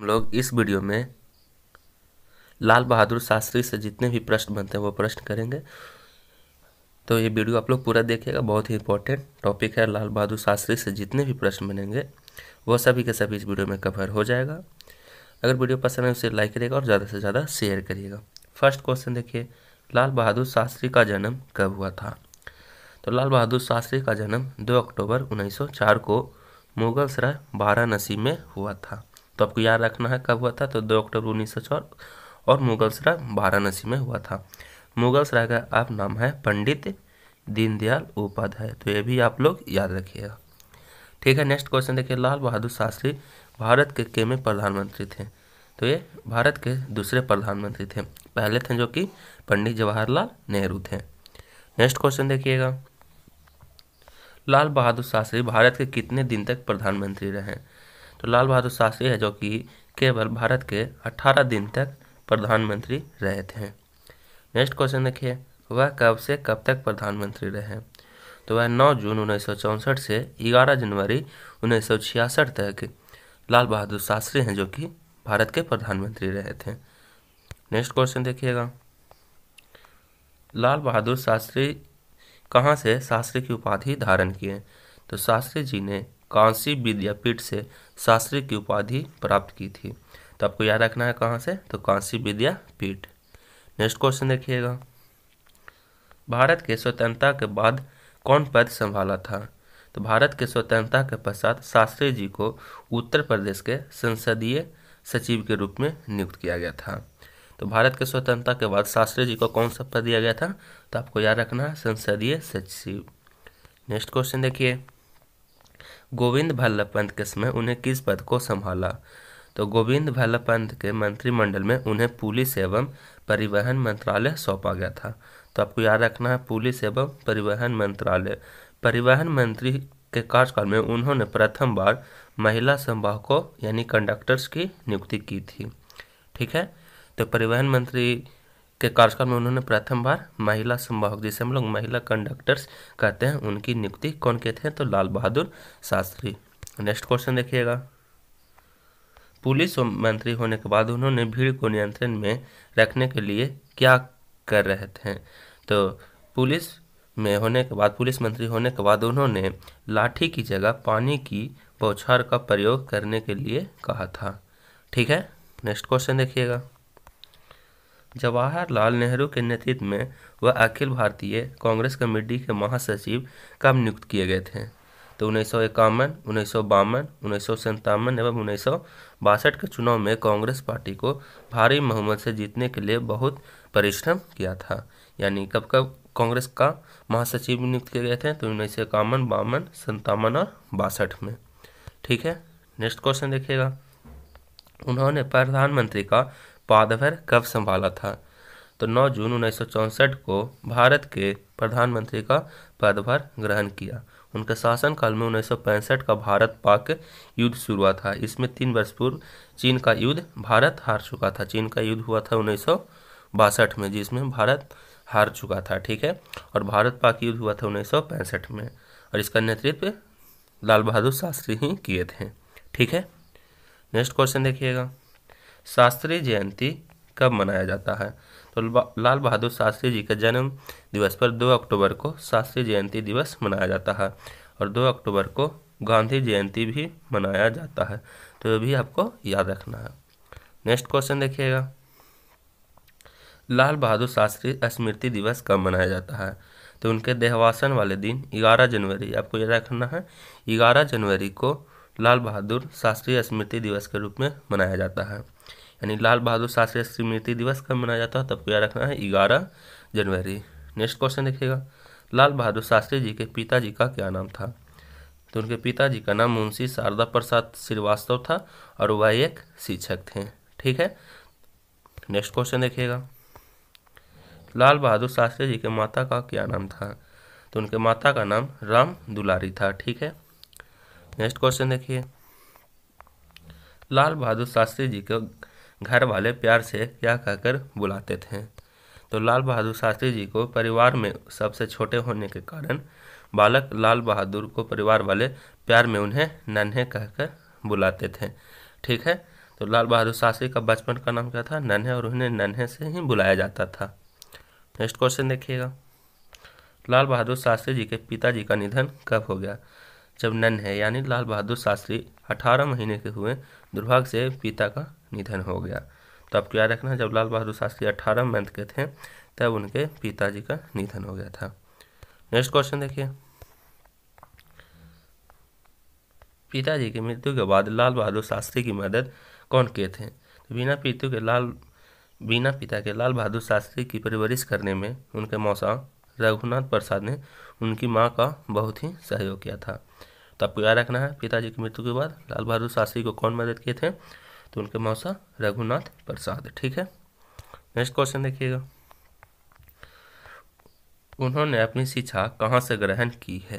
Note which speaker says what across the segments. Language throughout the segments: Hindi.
Speaker 1: हम लोग इस वीडियो में लाल बहादुर शास्त्री से जितने भी प्रश्न बनते हैं वो प्रश्न करेंगे तो ये वीडियो आप लोग पूरा देखिएगा बहुत ही इंपॉर्टेंट टॉपिक है लाल बहादुर शास्त्री से जितने भी प्रश्न बनेंगे वो सभी के सभी इस वीडियो में कवर हो जाएगा अगर वीडियो पसंद है उसे लाइक करिएगा और ज़्यादा से ज़्यादा शेयर करिएगा फर्स्ट क्वेश्चन देखिए लाल बहादुर शास्त्री का जन्म कब हुआ था तो लाल बहादुर शास्त्री का जन्म 2 अक्टूबर 1904 को मुगल सराय वाराणसी में हुआ था तो आपको याद रखना है कब हुआ था तो दो अक्टूबर उन्नीस सौ चौर और मुगलसराय वाराणसी में हुआ था मुगलसराय का आप नाम है पंडित दीनदयाल उपाध्याय तो ये भी आप लोग याद रखिएगा ठीक है नेक्स्ट क्वेश्चन देखिए लाल बहादुर शास्त्री भारत के के में प्रधानमंत्री थे तो ये भारत के दूसरे प्रधानमंत्री थे पहले थे जो कि पंडित जवाहरलाल नेहरू थे नेक्स्ट क्वेश्चन देखिएगा लाल बहादुर शास्त्री भारत के कितने दिन तक प्रधानमंत्री रहे तो लाल बहादुर शास्त्री है जो कि केवल भारत के 18 दिन तक प्रधानमंत्री रहे थे नेक्स्ट क्वेश्चन देखिए वह कब से कब तक प्रधानमंत्री रहे तो वह 9 जून उन्नीस से 11 जनवरी उन्नीस तक लाल बहादुर शास्त्री हैं जो कि भारत के प्रधानमंत्री रहे थे नेक्स्ट क्वेश्चन देखिएगा लाल बहादुर शास्त्री कहाँ से शास्त्री की उपाधि धारण किए तो शास्त्री जी ने कांसी विद्यापीठ से शास्त्री की उपाधि प्राप्त की थी तो आपको याद रखना है कहाँ से तो कांसी विद्यापीठ नेक्स्ट क्वेश्चन देखिएगा भारत के स्वतंत्रता के बाद कौन पद संभाला था तो भारत के स्वतंत्रता के पश्चात शास्त्री जी को उत्तर प्रदेश के संसदीय सचिव के रूप में नियुक्त किया गया था तो भारत के स्वतंत्रता के बाद शास्त्री जी को कौन सा पद दिया गया था तो आपको याद रखना है संसदीय सचिव नेक्स्ट क्वेश्चन देखिए गोविंद भल्लभ पंत के समय उन्हें किस पद को संभाला तो गोविंद भल्लभ पंत के मंत्रिमंडल में उन्हें पुलिस एवं परिवहन मंत्रालय सौंपा गया था तो आपको याद रखना है पुलिस एवं परिवहन मंत्रालय परिवहन मंत्री के कार्यकाल में उन्होंने प्रथम बार महिला संवाहकों यानी कंडक्टर्स की नियुक्ति की थी ठीक है तो परिवहन मंत्री के कार्यकाल में उन्होंने प्रथम बार महिला संवाहक जिसे हम लोग महिला कंडक्टर्स कहते हैं उनकी नियुक्ति कौन कहते थे तो लाल बहादुर शास्त्री नेक्स्ट क्वेश्चन देखिएगा पुलिस मंत्री होने के बाद उन्होंने भीड़ को नियंत्रण में रखने के लिए क्या कर रहे थे तो पुलिस में होने के बाद पुलिस मंत्री होने के बाद उन्होंने लाठी की जगह पानी की बौछार का प्रयोग करने के लिए कहा था ठीक है नेक्स्ट क्वेश्चन देखिएगा जवाहरलाल नेहरू के नेतृत्व में वह अखिल भारतीय कांग्रेस कमेटी के महासचिव का नियुक्त किए गए थे तो उन्नीस सौ इक्यावन उन्नीस सौ बावन उन्नीस सौ संतावन एवं उन्नीस सौ बासठ के चुनाव में कांग्रेस पार्टी को भारी बहुमत से जीतने के लिए बहुत परिश्रम किया था यानी कब कब कांग्रेस का महासचिव नियुक्त किए गए थे तो उन्नीस सौ इक्यावन बावन संतावन और बासठ में ठीक है नेक्स्ट क्वेश्चन देखिएगा उन्होंने प्रधानमंत्री का पादभर कब संभाला था तो 9 जून उन्नीस को भारत के प्रधानमंत्री का पदभार ग्रहण किया उनके शासनकाल में उन्नीस का भारत पाक युद्ध शुरू हुआ था इसमें तीन वर्ष पूर्व चीन का युद्ध भारत हार चुका था चीन का युद्ध हुआ था उन्नीस में जिसमें भारत हार चुका था ठीक है और भारत पाक युद्ध हुआ था उन्नीस में और इसका नेतृत्व लाल बहादुर शास्त्री ही किए थे ठीक है नेक्स्ट क्वेश्चन देखिएगा शास्त्री जयंती कब मनाया जाता है तो लाल बहादुर शास्त्री जी के जन्म दिवस पर 2 अक्टूबर को शास्त्री जयंती दिवस मनाया जाता है और 2 अक्टूबर को गांधी जयंती भी मनाया जाता है तो ये भी आपको याद रखना है नेक्स्ट क्वेश्चन देखिएगा लाल बहादुर शास्त्री स्मृति दिवस कब मनाया जाता है तो उनके देहवासन वाले दिन 11 जनवरी आपको याद रखना है 11 जनवरी को लाल बहादुर शास्त्री स्मृति दिवस के रूप में मनाया जाता है यानी लाल बहादुर शास्त्री स्मृति दिवस कब मनाया जाता है तब को याद रखना है ग्यारह जनवरी नेक्स्ट क्वेश्चन देखिएगा लाल बहादुर शास्त्री जी के पिताजी का क्या नाम था तो उनके पिताजी का नाम मुंशी शारदा प्रसाद श्रीवास्तव था और वह एक शिक्षक थे ठीक है नेक्स्ट क्वेश्चन देखिएगा लाल बहादुर शास्त्री जी के माता का क्या नाम था तो उनके माता का नाम राम दुलारी था ठीक है नेक्स्ट क्वेश्चन देखिए लाल बहादुर शास्त्री जी के घर वाले प्यार से क्या कहकर बुलाते थे तो लाल बहादुर शास्त्री जी को परिवार में सबसे छोटे होने के कारण बालक लाल बहादुर को परिवार वाले प्यार में उन्हें नन्हे कहकर बुलाते थे ठीक है तो लाल बहादुर शास्त्री का बचपन का नाम क्या था नन्हे और उन्हें नन्हे से ही बुलाया जाता था नेक्स्ट क्वेश्चन देखिएगा लाल बहादुर शास्त्री जी के पिताजी का निधन कब हो गया जब नन्हे यानी लाल बहादुर शास्त्री 18 महीने के हुए दुर्भाग्य से पिता का निधन हो गया तो आपको याद रखना जब लाल बहादुर शास्त्री अट्ठारह मंथ के थे तब उनके पिताजी का निधन हो गया था नेक्स्ट क्वेश्चन देखिए पिताजी की मृत्यु के बाद लाल बहादुर शास्त्री की मदद कौन किए थे तो बिना पितु के लाल बिना पिता के लाल बहादुर शास्त्री की परवरिश करने में उनके मौसा रघुनाथ प्रसाद ने उनकी माँ का बहुत ही सहयोग किया था तो आपको याद रखना है पिताजी की मृत्यु के बाद लाल बहादुर शास्त्री को कौन मदद किए थे तो उनके मौसा रघुनाथ प्रसाद ठीक है नेक्स्ट क्वेश्चन देखिएगा उन्होंने अपनी शिक्षा कहाँ से ग्रहण की है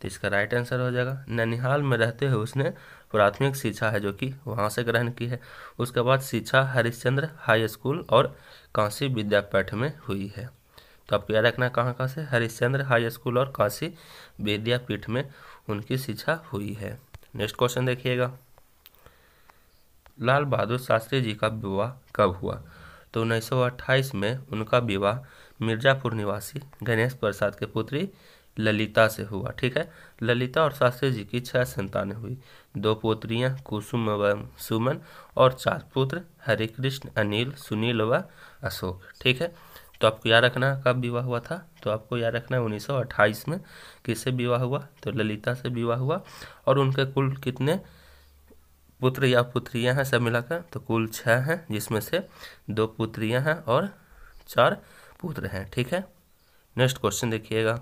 Speaker 1: तो इसका राइट आंसर हो जाएगा ननिहाल में रहते हुए उसने प्राथमिक शिक्षा है जो कि वहाँ से ग्रहण की है उसके बाद शिक्षा हरिश्चंद्र हाई स्कूल और काशी विद्यापीठ में हुई है तो आपको याद रखना कहाँ कहाँ से हरिश्चंद्र हाई स्कूल और काशी विद्यापीठ में उनकी शिक्षा हुई है नेक्स्ट क्वेश्चन देखिएगा लाल बहादुर शास्त्री जी का विवाह कब हुआ तो 1928 में उनका विवाह मिर्जापुर निवासी गणेश प्रसाद के पुत्री ललिता से हुआ ठीक है ललिता और शास्त्री जी की छह संतानें हुई दो पुत्रियां कुसुम व सुमन और चार पुत्र हरिकृष्ण अनिल सुनील व अशोक ठीक है तो आपको याद रखना कब विवाह हुआ था तो आपको याद रखना है उन्नीस में किससे विवाह हुआ तो ललिता से विवाह हुआ और उनके कुल कितने पुत्र या पुत्रियां हैं सब मिलाकर तो कुल छः हैं जिसमें से दो पुत्रियां हैं और चार पुत्र हैं ठीक है नेक्स्ट क्वेश्चन देखिएगा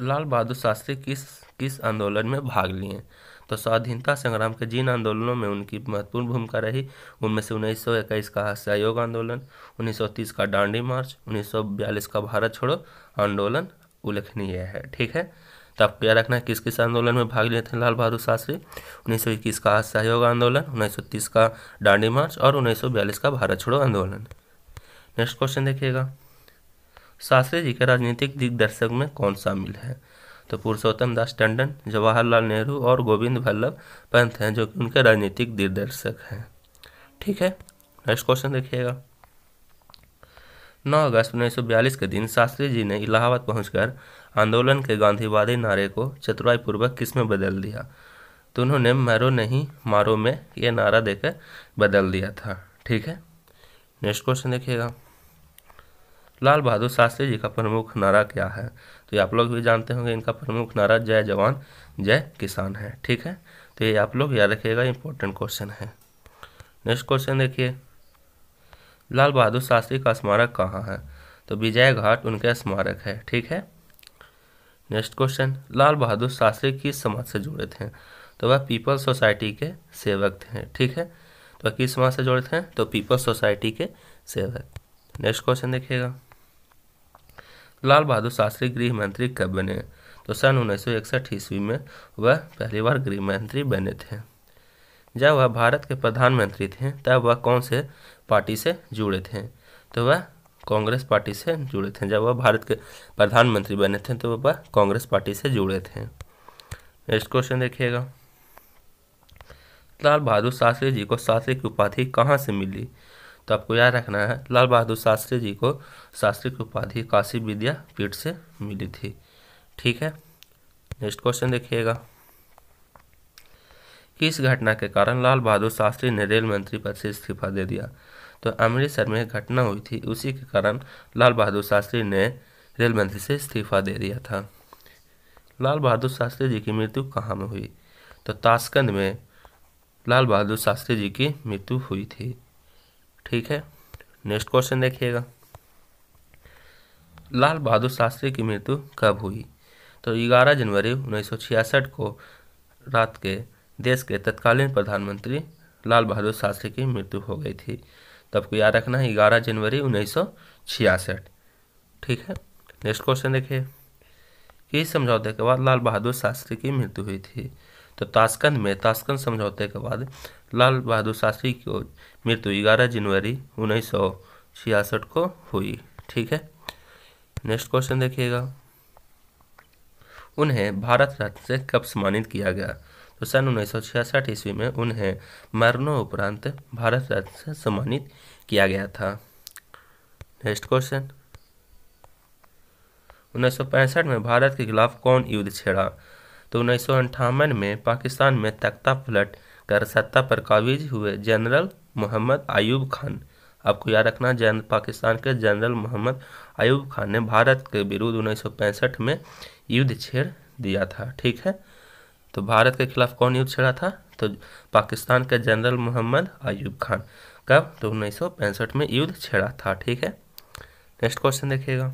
Speaker 1: लाल बहादुर शास्त्री किस किस आंदोलन में भाग लिए तो स्वाधीनता संग्राम के जिन आंदोलनों में उनकी महत्वपूर्ण भूमिका रही उनमें से उन्नीस का सहयोग आंदोलन उन्नीस का डांडी मार्च उन्नीस का भारत छोड़ो आंदोलन उल्लेखनीय है ठीक है तो आपको याद रखना है किस किस आंदोलन में भाग लेते हैं लाल बहादुर शास्त्री उन्नीस का सहयोग आंदोलन उन्नीस का डांडी मार्च और उन्नीस का भारत छोड़ो आंदोलन नेक्स्ट क्वेश्चन देखिएगा शास्त्री जी के राजनीतिक दिग्दर्शक में कौन शामिल है तो पुरुषोत्तम दास टंडन जवाहरलाल नेहरू और गोविंद वल्लभ पंत हैं जो कि उनके राजनीतिक दिग्दर्शक हैं ठीक है नेक्स्ट क्वेश्चन देखिएगा 9 अगस्त उन्नीस के दिन शास्त्री जी ने इलाहाबाद पहुंचकर आंदोलन के गांधीवादी नारे को चतुराईपूर्वक किस में बदल दिया तो उन्होंने मैरो नहीं मारो में ये नारा देकर बदल दिया था ठीक है नेक्स्ट क्वेश्चन देखिएगा लाल बहादुर शास्त्री जी का प्रमुख नारा क्या है तो ये आप लोग भी जानते होंगे इनका प्रमुख नारा जय जवान जय किसान है ठीक है तो ये आप लोग याद रखिएगा इंपॉर्टेंट क्वेश्चन है नेक्स्ट क्वेश्चन देखिए लाल बहादुर शास्त्री का स्मारक कहाँ है तो विजय घाट उनका स्मारक है ठीक है नेक्स्ट क्वेश्चन लाल बहादुर शास्त्री किस समाज से जुड़े थे तो वह पीपल सोसाइटी के सेवक थे ठीक है तो वह किस समाज से जुड़े थे तो पीपल सोसाइटी के सेवक नेक्स्ट क्वेश्चन देखिएगा लाल बहादुर शास्त्री गृह मंत्री कब बने तो सन उन्नीस सौ इकसठ ईस्वी में वह पहली बार गृह मंत्री बने थे जब वह भारत के प्रधानमंत्री थे तब वह कौन से पार्टी से जुड़े थे तो वह कांग्रेस पार्टी से जुड़े थे जब वह भारत के प्रधानमंत्री बने थे तो वह कांग्रेस पार्टी से जुड़े थे नेक्स्ट क्वेश्चन देखिएगा लाल बहादुर शास्त्री जी को शास्त्री की उपाधि कहाँ से मिली तो आपको याद रखना है लाल बहादुर शास्त्री जी को शास्त्री की उपाधि काशी विद्यापीठ से मिली थी ठीक है नेक्स्ट क्वेश्चन देखिएगा किस घटना के कारण लाल बहादुर शास्त्री ने रेल मंत्री पद से इस्तीफा दे दिया तो अमृतसर में घटना हुई थी उसी के कारण लाल बहादुर शास्त्री ने रेल मंत्री से इस्तीफा दे दिया था लाल बहादुर शास्त्री जी की मृत्यु कहाँ में हुई तो ताशकंद में लाल बहादुर शास्त्री जी की मृत्यु हुई थी ठीक है नेक्स्ट क्वेश्चन देखिएगा लाल बहादुर शास्त्री की मृत्यु कब हुई तो 11 जनवरी 1966 को रात के देश के तत्कालीन प्रधानमंत्री लाल बहादुर शास्त्री की मृत्यु हो गई थी तो आपको याद रखना है ग्यारह जनवरी उन्नीस ठीक है नेक्स्ट क्वेश्चन देखिए इस समझौते के बाद लाल बहादुर शास्त्री की मृत्यु हुई थी तो ताशकंद में ताशकंद समझौते के बाद लाल बहादुर शास्त्री की मृत्यु ग्यारह जनवरी उन्नीस को हुई ठीक है नेक्स्ट क्वेश्चन देखिएगा उन्हें भारत रत्न से कब सम्मानित किया गया तो सन उन्नीस सौ छियासठ ईस्वी में उन्हें मरणोपरांत भारत रत्न से सम्मानित किया गया था नेक्स्ट क्वेश्चन उन्नीस में भारत के खिलाफ कौन युद्ध छेड़ा तो उन्नीस में पाकिस्तान में तख्ता पलट कर सत्ता पर काबिज हुए जनरल मोहम्मद आयूब खान आपको याद रखना जन पाकिस्तान के जनरल मोहम्मद आयूब खान ने भारत के विरुद्ध उन्नीस में युद्ध छेड़ दिया था ठीक है तो भारत के खिलाफ कौन युद्ध छेड़ा था तो पाकिस्तान के जनरल मोहम्मद अयूब खान कब तो उन्नीस में युद्ध छेड़ा था ठीक है नेक्स्ट क्वेश्चन देखिएगा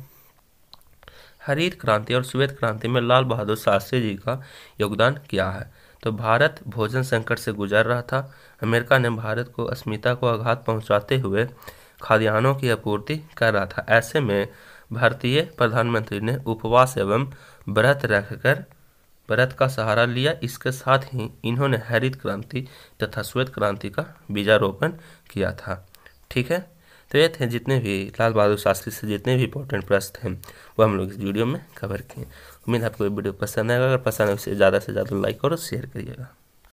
Speaker 1: हरित क्रांति और श्वेत क्रांति में लाल बहादुर शास्त्री जी का योगदान क्या है तो भारत भोजन संकट से गुजर रहा था अमेरिका ने भारत को अस्मिता को आघात पहुंचाते हुए खाद्यान्नों की आपूर्ति कर रहा था ऐसे में भारतीय प्रधानमंत्री ने उपवास एवं व्रत रखकर भरत का सहारा लिया इसके साथ ही इन्होंने हरित क्रांति तथा श्वेत क्रांति का बीजारोपण किया था ठीक है तो ये थे जितने भी लाल बहादुर शास्त्री से जितने भी इंपॉर्टेंट प्रश्न थे वो हम लोग इस वीडियो में कवर किए उम्मीद आपको ये वीडियो पसंद आएगा अगर पसंद है उसे तो ज़्यादा से ज़्यादा लाइक और शेयर करिएगा